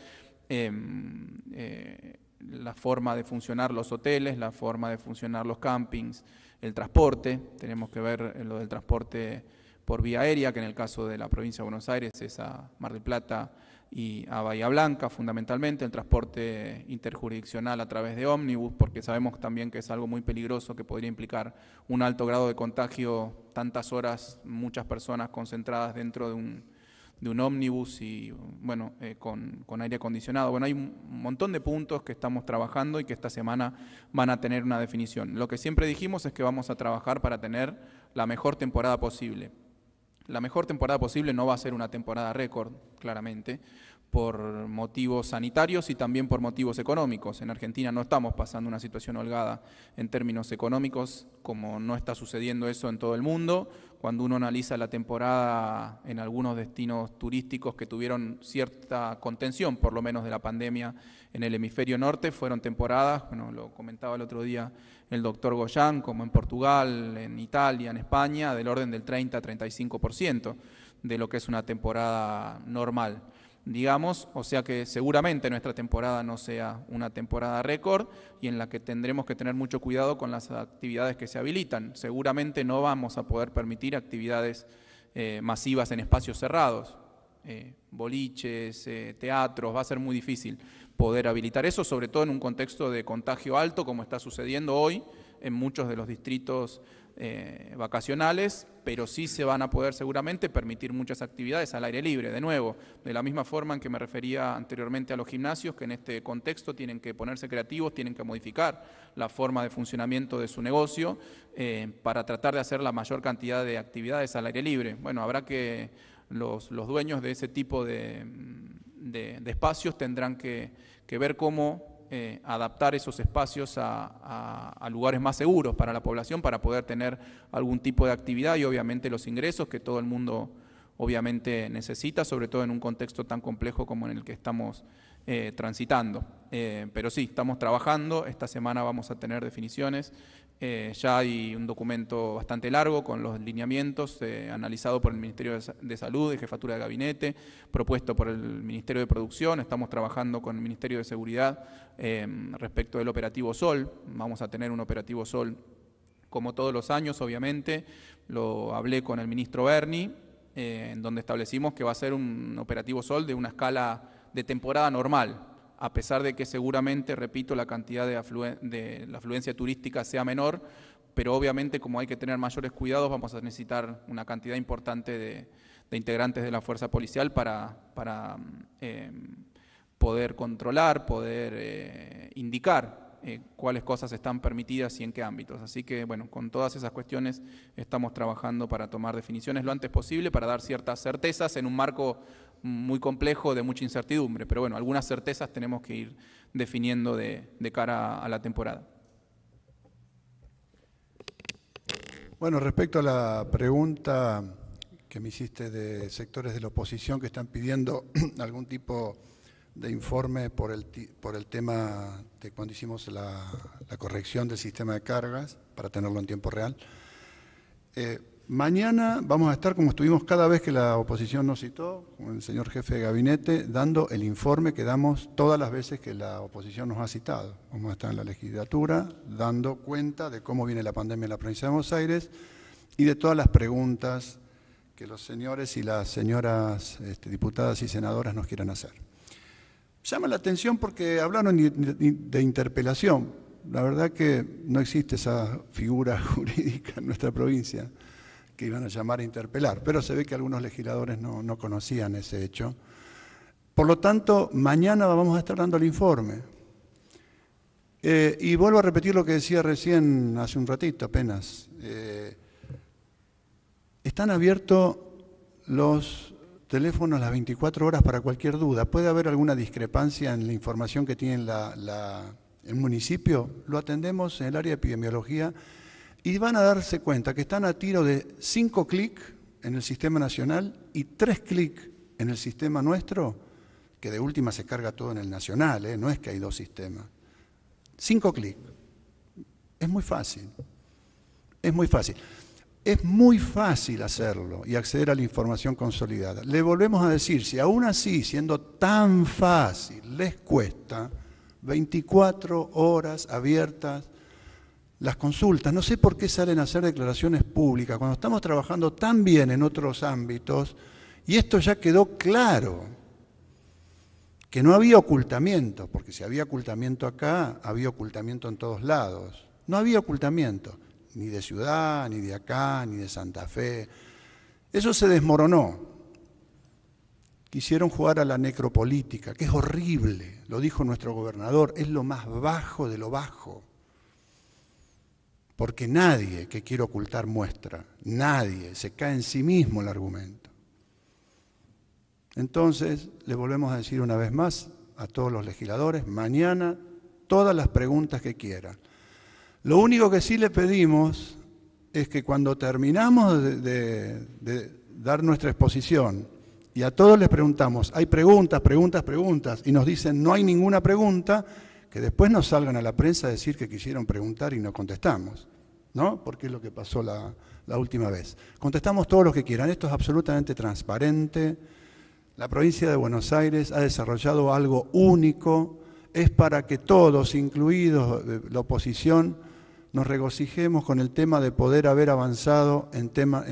Em, la forma de funcionar los hoteles, la forma de funcionar los campings, el transporte, tenemos que ver lo del transporte por vía aérea, que en el caso de la provincia de Buenos Aires es a Mar del Plata, y a Bahía Blanca, fundamentalmente, el transporte interjurisdiccional a través de ómnibus, porque sabemos también que es algo muy peligroso que podría implicar un alto grado de contagio, tantas horas, muchas personas concentradas dentro de un, de un ómnibus y, bueno, eh, con, con aire acondicionado. Bueno, hay un montón de puntos que estamos trabajando y que esta semana van a tener una definición. Lo que siempre dijimos es que vamos a trabajar para tener la mejor temporada posible la mejor temporada posible, no va a ser una temporada récord, claramente, por motivos sanitarios y también por motivos económicos. En Argentina no estamos pasando una situación holgada en términos económicos, como no está sucediendo eso en todo el mundo. Cuando uno analiza la temporada en algunos destinos turísticos que tuvieron cierta contención, por lo menos de la pandemia en el hemisferio norte, fueron temporadas, bueno, lo comentaba el otro día el doctor Goyán, como en Portugal, en Italia, en España, del orden del 30-35% de lo que es una temporada normal digamos, o sea que seguramente nuestra temporada no sea una temporada récord y en la que tendremos que tener mucho cuidado con las actividades que se habilitan. Seguramente no vamos a poder permitir actividades eh, masivas en espacios cerrados, eh, boliches, eh, teatros, va a ser muy difícil poder habilitar eso, sobre todo en un contexto de contagio alto como está sucediendo hoy en muchos de los distritos eh, vacacionales, pero sí se van a poder seguramente permitir muchas actividades al aire libre, de nuevo, de la misma forma en que me refería anteriormente a los gimnasios, que en este contexto tienen que ponerse creativos, tienen que modificar la forma de funcionamiento de su negocio eh, para tratar de hacer la mayor cantidad de actividades al aire libre. Bueno, habrá que los, dueños de ese tipo de, espacios tendrán que, que ver cómo eh, adaptar esos espacios a, lugares más seguros para la población para poder tener algún tipo de actividad y obviamente los ingresos que todo el mundo obviamente necesita, sobre todo en un contexto tan complejo como en el que estamos eh, transitando. Eh, pero sí, estamos trabajando, esta semana vamos a tener definiciones eh, ya hay un documento bastante largo con los lineamientos eh, analizado por el Ministerio de Salud, y Jefatura de Gabinete, propuesto por el Ministerio de Producción. Estamos trabajando con el Ministerio de Seguridad eh, respecto del operativo Sol. Vamos a tener un operativo Sol como todos los años, obviamente. Lo hablé con el ministro Berni, en donde establecimos que va a ser un operativo Sol de una escala de temporada normal, a pesar de que seguramente, repito, la cantidad de, la afluencia turística sea menor, pero obviamente como hay que tener mayores cuidados, vamos a necesitar una cantidad importante de, integrantes de la fuerza policial para, eh, poder controlar, poder eh, indicar eh, cuáles cosas están permitidas y en qué ámbitos. Así que, bueno, con todas esas cuestiones estamos trabajando para tomar definiciones lo antes posible, para dar ciertas certezas en un marco muy complejo de mucha incertidumbre. Pero bueno, algunas certezas tenemos que ir definiendo de, de cara a la temporada. Bueno, respecto a la pregunta que me hiciste de sectores de la oposición que están pidiendo algún tipo de informe por el, por el tema de cuando hicimos la, corrección del sistema de cargas, para tenerlo en tiempo real. Eh, mañana vamos a estar, como estuvimos cada vez que la oposición nos citó, con el señor jefe de gabinete, dando el informe que damos todas las veces que la oposición nos ha citado. Vamos a estar en la legislatura dando cuenta de cómo viene la pandemia en la provincia de Buenos Aires y de todas las preguntas que los señores y las señoras este, diputadas y senadoras nos quieran hacer. Llama la atención porque hablaron de interpelación. La verdad que no existe esa figura jurídica en nuestra provincia que iban a llamar a interpelar, pero se ve que algunos legisladores no, conocían ese hecho. Por lo tanto, mañana vamos a estar dando el informe. Eh, y vuelvo a repetir lo que decía recién, hace un ratito apenas. Eh, están abiertos los Teléfono a las 24 horas para cualquier duda. ¿Puede haber alguna discrepancia en la información que tiene el municipio? Lo atendemos en el área de epidemiología y van a darse cuenta que están a tiro de 5 clics en el sistema nacional y 3 clics en el sistema nuestro, que de última se carga todo en el nacional, ¿eh? no es que hay dos sistemas. 5 clics. Es muy fácil. Es muy fácil. Es muy fácil hacerlo y acceder a la información consolidada. Le volvemos a decir, si aún así, siendo tan fácil, les cuesta 24 horas abiertas las consultas. No sé por qué salen a hacer declaraciones públicas cuando estamos trabajando tan bien en otros ámbitos y esto ya quedó claro, que no había ocultamiento, porque si había ocultamiento acá, había ocultamiento en todos lados. No había ocultamiento ni de ciudad, ni de acá, ni de Santa Fe. Eso se desmoronó. Quisieron jugar a la necropolítica, que es horrible, lo dijo nuestro gobernador, es lo más bajo de lo bajo. Porque nadie que quiere ocultar muestra, nadie, se cae en sí mismo el argumento. Entonces, le volvemos a decir una vez más a todos los legisladores, mañana todas las preguntas que quieran lo único que sí le pedimos es que cuando terminamos de, dar nuestra exposición y a todos les preguntamos, hay preguntas, preguntas, preguntas, y nos dicen no hay ninguna pregunta, que después nos salgan a la prensa a decir que quisieron preguntar y no contestamos, ¿no? Porque es lo que pasó la, la última vez. Contestamos todos los que quieran, esto es absolutamente transparente. La provincia de Buenos Aires ha desarrollado algo único, es para que todos, incluidos la oposición, nos regocijemos con el tema de poder haber avanzado en, temas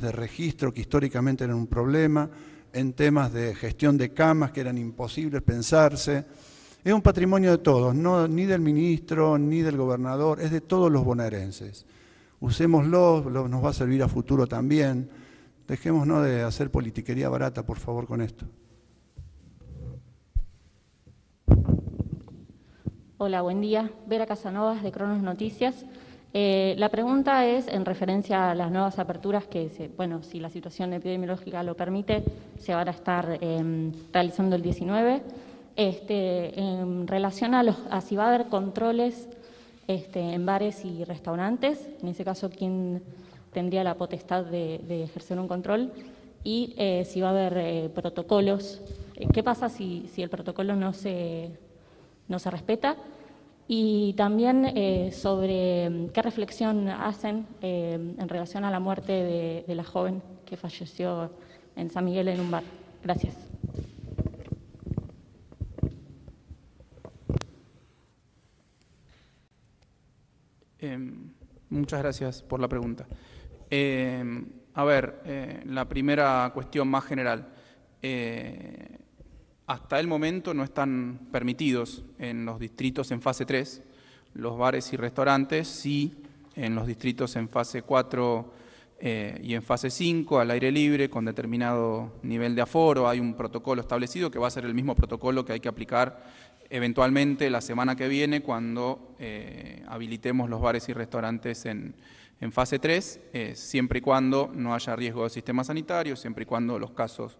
de registro, que históricamente eran un problema, en temas de gestión de camas, que eran imposibles pensarse. Es un patrimonio de todos, ni del ministro, ni del gobernador, es de todos los bonaerenses. Usémoslo, nos va a servir a futuro también. Dejémonos de hacer politiquería barata, por favor, con esto. Hola, buen día. Vera Casanovas de Cronos Noticias. Eh, la pregunta es en referencia a las nuevas aperturas que, se, bueno, si la situación epidemiológica lo permite, se van a estar em, realizando el 19. Este, en relación a, los, a si va a haber controles este, en bares y restaurantes, en ese caso, ¿quién tendría la potestad de, ejercer un control? Y eh, si va a haber eh, protocolos. ¿Qué pasa si el protocolo no se no se respeta. Y también eh, sobre mm, qué reflexión hacen eh, en relación a la muerte de, la joven que falleció en San Miguel en un bar. Gracias. Em, muchas gracias por la pregunta. Em, a ver, eh, la primera cuestión más general. Hasta el momento no están permitidos en los distritos en fase 3 los bares y restaurantes, sí en los distritos en fase 4 eh, y en fase 5 al aire libre con determinado nivel de aforo. Hay un protocolo establecido que va a ser el mismo protocolo que hay que aplicar eventualmente la semana que viene cuando eh, habilitemos los bares y restaurantes en, fase 3, eh, siempre y cuando no haya riesgo de sistema sanitario, siempre y cuando los casos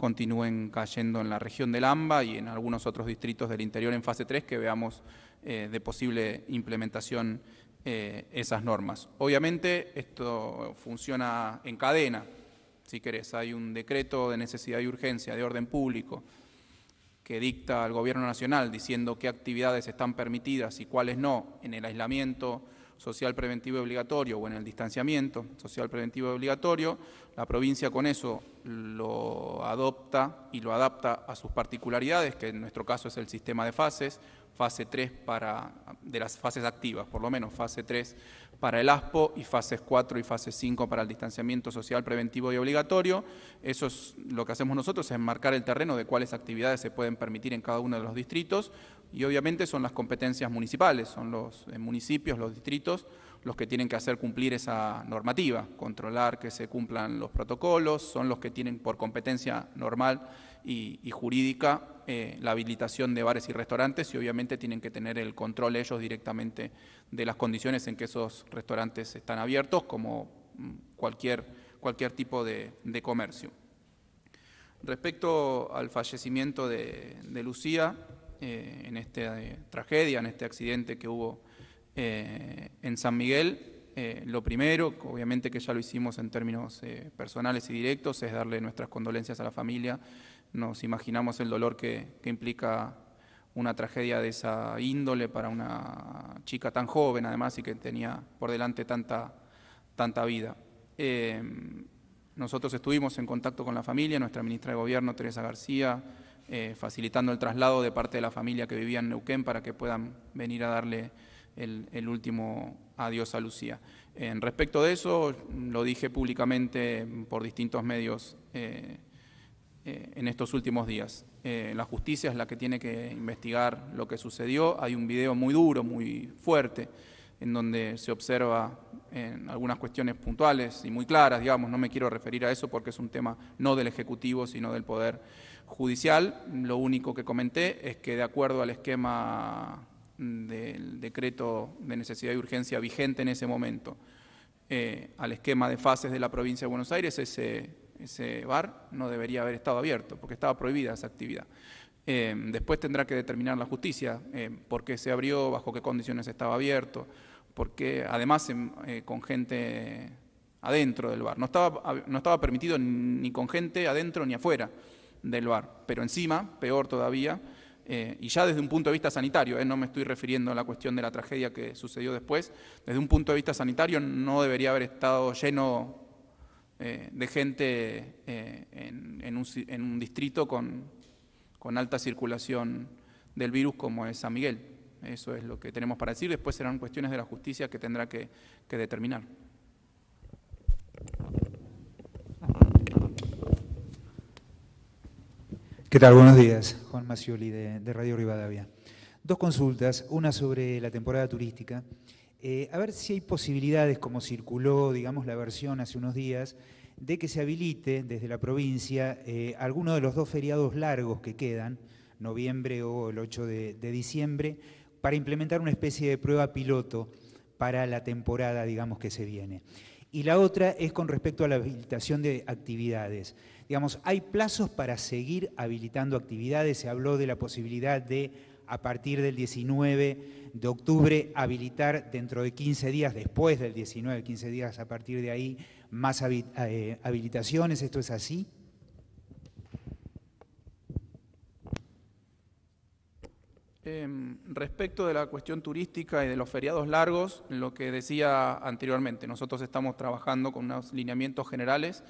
continúen cayendo en la región del AMBA y en algunos otros distritos del interior en fase 3 que veamos eh, de posible implementación eh, esas normas. Obviamente esto funciona en cadena, si querés, hay un decreto de necesidad y urgencia de orden público que dicta al Gobierno Nacional diciendo qué actividades están permitidas y cuáles no en el aislamiento social preventivo obligatorio o en el distanciamiento social preventivo obligatorio, la provincia con eso lo adopta y lo adapta a sus particularidades, que en nuestro caso es el sistema de fases, fase 3 para, de las fases activas, por lo menos fase 3 para el ASPO y fases 4 y fase 5 para el distanciamiento social preventivo y obligatorio. Eso es lo que hacemos nosotros, es marcar el terreno de cuáles actividades se pueden permitir en cada uno de los distritos y obviamente son las competencias municipales, son los eh, municipios, los distritos los que tienen que hacer cumplir esa normativa, controlar que se cumplan los protocolos, son los que tienen por competencia normal y, jurídica eh, la habilitación de bares y restaurantes y obviamente tienen que tener el control ellos directamente de las condiciones en que esos restaurantes están abiertos, como mm, cualquier, cualquier tipo de, comercio. Respecto al fallecimiento de, Lucía, eh, en esta eh, tragedia, en este accidente que hubo eh, en San Miguel, eh, lo primero, obviamente que ya lo hicimos en términos eh, personales y directos, es darle nuestras condolencias a la familia. Nos imaginamos el dolor que, que implica una tragedia de esa índole para una chica tan joven, además, y que tenía por delante tanta, tanta vida. nosotros estuvimos en contacto con la familia, nuestra ministra de Gobierno, Teresa García, facilitando el traslado de parte de la familia que vivía en Neuquén para que puedan venir a darle el, último adiós a Lucía. En respecto de eso, lo dije públicamente por distintos medios eh, eh, en estos últimos días. Eh, la justicia es la que tiene que investigar lo que sucedió. Hay un video muy duro, muy fuerte, en donde se observa en algunas cuestiones puntuales y muy claras, digamos, no me quiero referir a eso porque es un tema no del Ejecutivo, sino del Poder Judicial. Lo único que comenté es que de acuerdo al esquema del decreto de necesidad y urgencia vigente en ese momento eh, al esquema de fases de la provincia de Buenos Aires, ese, bar no debería haber estado abierto porque estaba prohibida esa actividad. Eh, después tendrá que determinar la justicia eh, por qué se abrió, bajo qué condiciones estaba abierto, porque además em, con gente adentro del bar. No estaba, no estaba permitido ni con gente adentro ni afuera del bar, pero encima, peor todavía, eh, y ya desde un punto de vista sanitario, eh, no me estoy refiriendo a la cuestión de la tragedia que sucedió después, desde un punto de vista sanitario no debería haber estado lleno eh, de gente en, un, distrito con, alta circulación del virus como es San Miguel. Eso es lo que tenemos para decir. Después serán cuestiones de la justicia que tendrá que, que determinar. ¿Qué tal? Buenos días. Macioli de, Radio Rivadavia. Dos consultas, una sobre la temporada turística. Eh, a ver si hay posibilidades, como circuló, digamos, la versión hace unos días, de que se habilite desde la provincia eh, alguno de los dos feriados largos que quedan, noviembre o el 8 de, de, diciembre, para implementar una especie de prueba piloto para la temporada, digamos, que se viene. Y la otra es con respecto a la habilitación de actividades. Digamos, hay plazos para seguir habilitando actividades. Se habló de la posibilidad de, a partir del 19 de octubre, habilitar dentro de 15 días, después del 19, 15 días a partir de ahí, más eh, habilitaciones. ¿Esto es así? Em, respecto de la cuestión turística y de los feriados largos, lo que decía anteriormente, nosotros estamos trabajando con unos lineamientos generales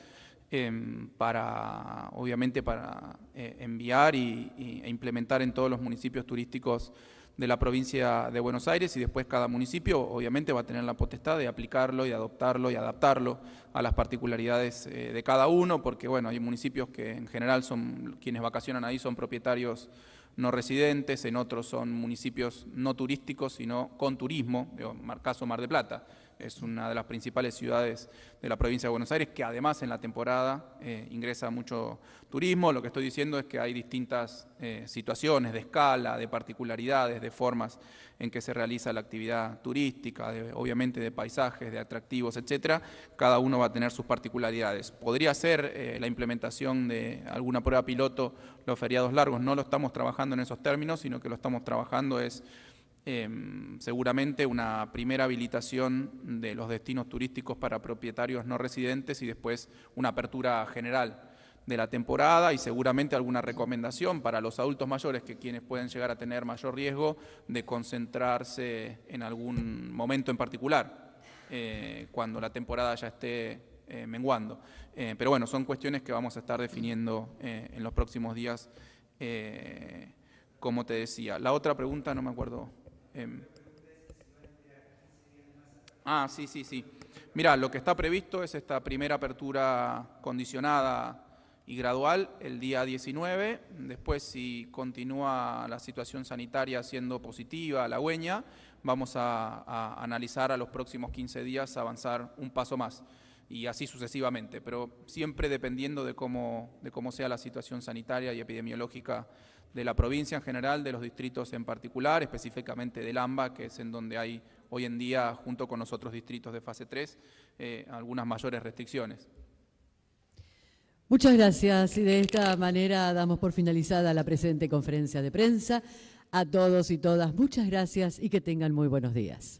Em, para, obviamente, para eh, enviar y, e implementar en todos los municipios turísticos de la provincia de Buenos Aires y después cada municipio obviamente va a tener la potestad de aplicarlo y adoptarlo y adaptarlo a las particularidades eh, de cada uno, porque bueno, hay municipios que en general son quienes vacacionan ahí son propietarios no residentes, en otros son municipios no turísticos, sino con turismo, el caso Mar de Plata es una de las principales ciudades de la provincia de Buenos Aires, que además en la temporada eh, ingresa mucho turismo. Lo que estoy diciendo es que hay distintas eh, situaciones de escala, de particularidades, de formas en que se realiza la actividad turística, obviamente de paisajes, de atractivos, etcétera. Cada uno va a tener sus particularidades. Podría ser eh, la implementación de alguna prueba piloto los feriados largos. No lo estamos trabajando en esos términos, sino que lo estamos trabajando es Em, seguramente una primera habilitación de los destinos turísticos para propietarios no residentes y después una apertura general de la temporada y seguramente alguna recomendación para los adultos mayores, que quienes pueden llegar a tener mayor riesgo de concentrarse en algún momento en particular, eh, cuando la temporada ya esté eh, menguando. Eh, pero bueno, son cuestiones que vamos a estar definiendo en los próximos días, como te decía. La otra pregunta no me acuerdo. Em, ah, sí, sí, sí. Mira, lo que está previsto es esta primera apertura condicionada y gradual el día 19. Después, si continúa la situación sanitaria siendo positiva, halagüeña, vamos a, analizar a los próximos 15 días avanzar un paso más y así sucesivamente, pero siempre dependiendo de cómo, de cómo sea la situación sanitaria y epidemiológica de la provincia en general, de los distritos en particular, específicamente del AMBA, que es en donde hay hoy en día, junto con los otros distritos de fase 3, eh, algunas mayores restricciones. Muchas gracias y de esta manera damos por finalizada la presente conferencia de prensa. A todos y todas, muchas gracias y que tengan muy buenos días.